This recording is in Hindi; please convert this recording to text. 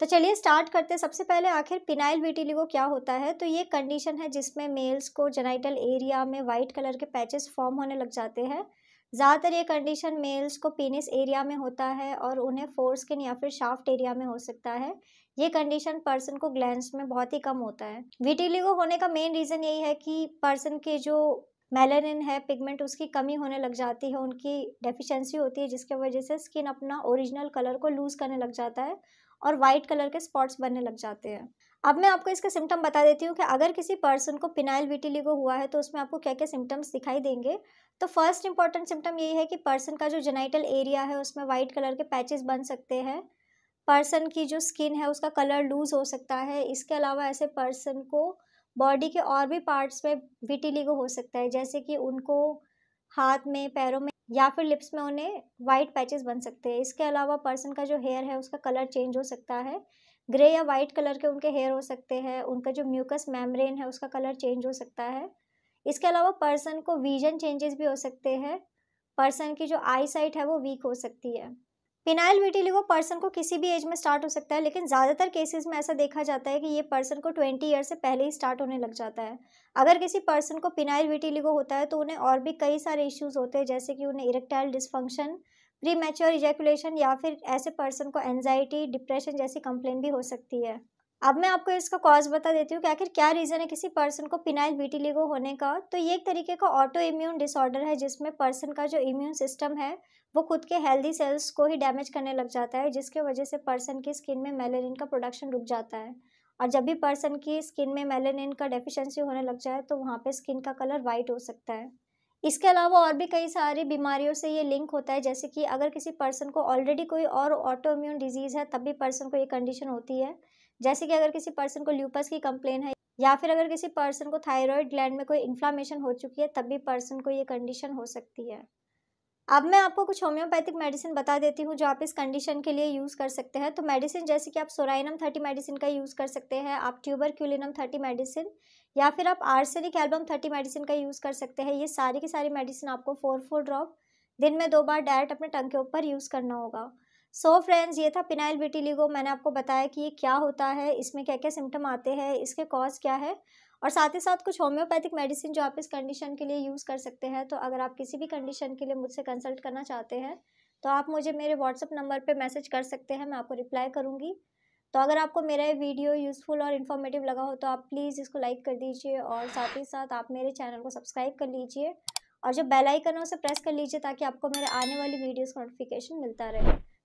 तो चलिए स्टार्ट करते हैं सबसे पहले आखिर पिनाइल विटिलिगो क्या होता है तो ये कंडीशन है जिसमें मेल्स को जेनाइटल एरिया में वाइट कलर के पैचेस फॉर्म होने लग जाते हैं ज़्यादातर ये कंडीशन मेल्स को पेनिस एरिया में होता है और उन्हें फोर स्किन या फिर शाफ्ट एरिया में हो सकता है ये कंडीशन पर्सन को ग्लैंड में बहुत ही कम होता है विटिलिगो होने का मेन रीज़न यही है कि पर्सन के जो मेलानिन है पिगमेंट उसकी कमी होने लग जाती है उनकी डेफिशिएंसी होती है जिसकी वजह से स्किन अपना ओरिजिनल कलर को लूज़ करने लग जाता है और वाइट कलर के स्पॉट्स बनने लग जाते हैं अब मैं आपको इसके सिम्टम बता देती हूँ कि अगर किसी पर्सन को पिनाइल विटिलिगो हुआ है तो उसमें आपको क्या क्या सिम्टम्स दिखाई देंगे तो फर्स्ट इंपॉर्टेंट सिम्टम ये है कि पर्सन का जो जेनाइटल एरिया है उसमें वाइट कलर के पैचेस बन सकते हैं पर्सन की जो स्किन है उसका कलर लूज हो सकता है इसके अलावा ऐसे पर्सन को बॉडी के और भी पार्ट्स में विटिलिगो हो सकता है जैसे कि उनको हाथ में पैरों में या फिर लिप्स में उन्हें वाइट पैचेस बन सकते हैं इसके अलावा पर्सन का जो हेयर है उसका कलर चेंज हो सकता है ग्रे या वाइट कलर के उनके हेयर हो सकते हैं उनका जो म्यूकस मेम्ब्रेन है उसका कलर चेंज हो सकता है इसके अलावा पर्सन को विजन चेंजेस भी हो सकते हैं पर्सन की जो आई साइट है वो वीक हो सकती है फिनाइल विटिलिगो पर्सन को किसी भी एज में स्टार्ट हो सकता है लेकिन ज़्यादातर केसेस में ऐसा देखा जाता है कि ये पर्सन को ट्वेंटी ईयर से पहले ही स्टार्ट होने लग जाता है अगर किसी पर्सन को फिनाइल विटिलिगो होता है तो उन्हें और भी कई सारे इश्यूज़ होते हैं जैसे कि उन्हें erectile dysfunction premature ejaculation या फिर ऐसे पर्सन को एनजाइटी डिप्रेशन जैसी कंप्लेन भी हो सकती है अब मैं आपको इसका कॉज बता देती हूँ कि आखिर क्या रीज़न है किसी पर्सन को पिनाइल विटिलिगो होने का तो ये एक तरीके का ऑटो इम्यून डिसऑर्डर है जिसमें पर्सन का जो इम्यून सिस्टम है वो खुद के हेल्दी सेल्स को ही डैमेज करने लग जाता है जिसके वजह से पर्सन की स्किन में मेलेनिन का प्रोडक्शन रुक जाता है और जब भी पर्सन की स्किन में मेलेनिन का डेफिशेंसी होने लग जाए तो वहाँ पर स्किन का कलर वाइट हो सकता है इसके अलावा और भी कई सारी बीमारियों से ये लिंक होता है जैसे कि अगर किसी पर्सन को ऑलरेडी कोई और ऑटो इम्यून डिजीज़ है तब भी पर्सन को ये कंडीशन होती है जैसे कि अगर किसी पर्सन को ल्यूपस की कंप्लेन है या फिर अगर किसी पर्सन को थायराइड ग्लैंड में कोई इन्फ्लामेशन हो चुकी है तब भी पर्सन को ये कंडीशन हो सकती है अब मैं आपको कुछ होम्योपैथिक मेडिसिन बता देती हूँ जो आप इस कंडीशन के लिए यूज़ कर सकते हैं तो मेडिसिन जैसे कि आप सोराइनम थर्टी मेडिसिन का यूज़ कर सकते हैं आप ट्यूबर क्यूलिनम थर्टी मेडिसिन या फिर आप आर्सेनिक एल्बम थर्टी मेडिसिन का यूज़ कर सकते हैं ये सारी की सारी मेडिसिन आपको फोर फोर ड्रॉप दिन में दो बार डायरेक्ट अपने टंग के ऊपर यूज़ करना होगा सो so फ्रेंड्स ये था पिनाइल विटिलिगो मैंने आपको बताया कि ये क्या होता है इसमें क्या क्या सिम्टम आते हैं इसके कॉज क्या है और साथ ही साथ कुछ होम्योपैथिक मेडिसिन जो आप इस कंडीशन के लिए यूज़ कर सकते हैं तो अगर आप किसी भी कंडीशन के लिए मुझसे कंसल्ट करना चाहते हैं तो आप मुझे मेरे व्हाट्सअप नंबर पर मैसेज कर सकते हैं मैं आपको रिप्लाई करूँगी तो अगर आपको मेरा ये वीडियो यूज़फुल और इन्फॉर्मेटिव लगा हो तो आप प्लीज़ इसको लाइक कर दीजिए और साथ ही साथ आप मेरे चैनल को सब्सक्राइब कर लीजिए और जो बेल आइकन है उसे प्रेस कर लीजिए ताकि आपको मेरे आने वाली वीडियोस का नोटिफिकेशन मिलता रहे